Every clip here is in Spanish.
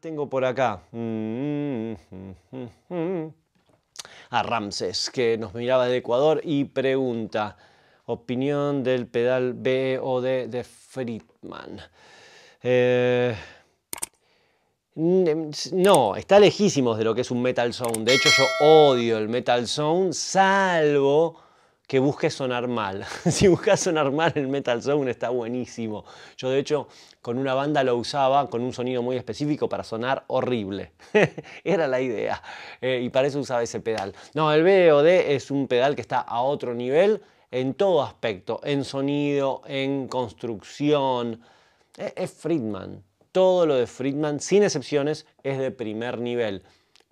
tengo por acá? Mm, mm, mm, A Ramses, que nos miraba de Ecuador y pregunta, opinión del pedal B BOD de Friedman. Eh, no, está lejísimos de lo que es un metal sound. De hecho, yo odio el metal sound, salvo que busque sonar mal. si buscas sonar mal, el Metal Zone está buenísimo. Yo, de hecho, con una banda lo usaba con un sonido muy específico para sonar horrible. Era la idea. Eh, y para eso usaba ese pedal. No, el BOD es un pedal que está a otro nivel en todo aspecto: en sonido, en construcción. E-, es Friedman. Todo lo de Friedman, sin excepciones, es de primer nivel.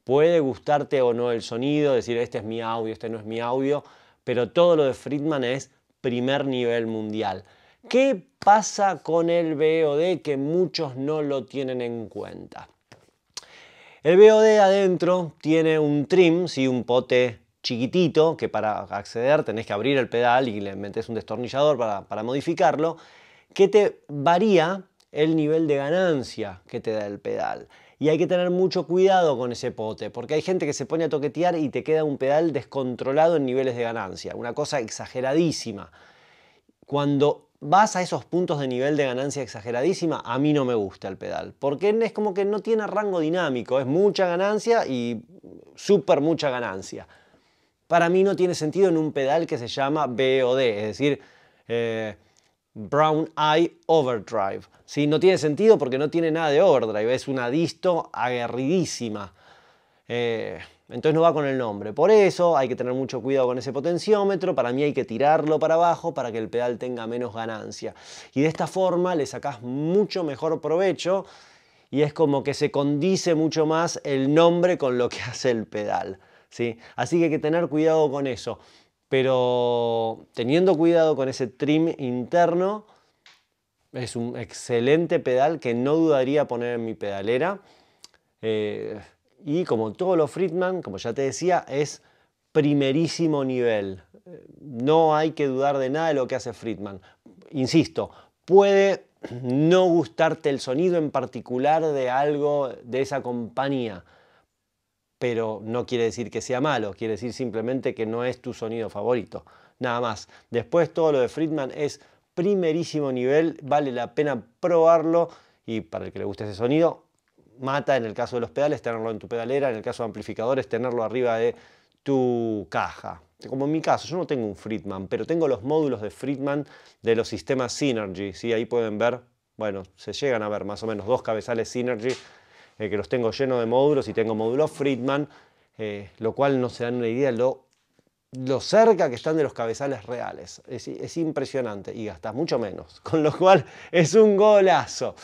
Puede gustarte o no el sonido, decir este es mi audio, este no es mi audio pero todo lo de Friedman es primer nivel mundial. ¿Qué pasa con el BOD que muchos no lo tienen en cuenta? El BOD adentro tiene un trim, ¿sí? un pote chiquitito, que para acceder tenés que abrir el pedal y le metes un destornillador para, para modificarlo, que te varía el nivel de ganancia que te da el pedal y hay que tener mucho cuidado con ese pote, porque hay gente que se pone a toquetear y te queda un pedal descontrolado en niveles de ganancia, una cosa exageradísima. Cuando vas a esos puntos de nivel de ganancia exageradísima, a mí no me gusta el pedal, porque es como que no tiene rango dinámico, es mucha ganancia y súper mucha ganancia. Para mí no tiene sentido en un pedal que se llama BOD, es decir, eh, Brown Eye Overdrive. ¿Sí? No tiene sentido porque no tiene nada de overdrive, es una disto aguerridísima. Eh, entonces no va con el nombre. Por eso hay que tener mucho cuidado con ese potenciómetro. Para mí hay que tirarlo para abajo para que el pedal tenga menos ganancia. Y de esta forma le sacas mucho mejor provecho y es como que se condice mucho más el nombre con lo que hace el pedal. ¿sí? Así que hay que tener cuidado con eso pero teniendo cuidado con ese trim interno, es un excelente pedal que no dudaría poner en mi pedalera. Eh, y como todos los Friedman, como ya te decía, es primerísimo nivel. No hay que dudar de nada de lo que hace Friedman. Insisto, puede no gustarte el sonido en particular de algo de esa compañía, pero no quiere decir que sea malo, quiere decir simplemente que no es tu sonido favorito. Nada más. Después todo lo de Friedman es primerísimo nivel, vale la pena probarlo y para el que le guste ese sonido, mata en el caso de los pedales, tenerlo en tu pedalera, en el caso de amplificadores, tenerlo arriba de tu caja. Como en mi caso, yo no tengo un Friedman, pero tengo los módulos de Friedman de los sistemas Synergy. ¿sí? Ahí pueden ver, bueno, se llegan a ver más o menos dos cabezales Synergy eh, que los tengo llenos de módulos y tengo módulos Friedman, eh, lo cual no se dan una idea lo, lo cerca que están de los cabezales reales. Es, es impresionante y gastas mucho menos, con lo cual es un golazo.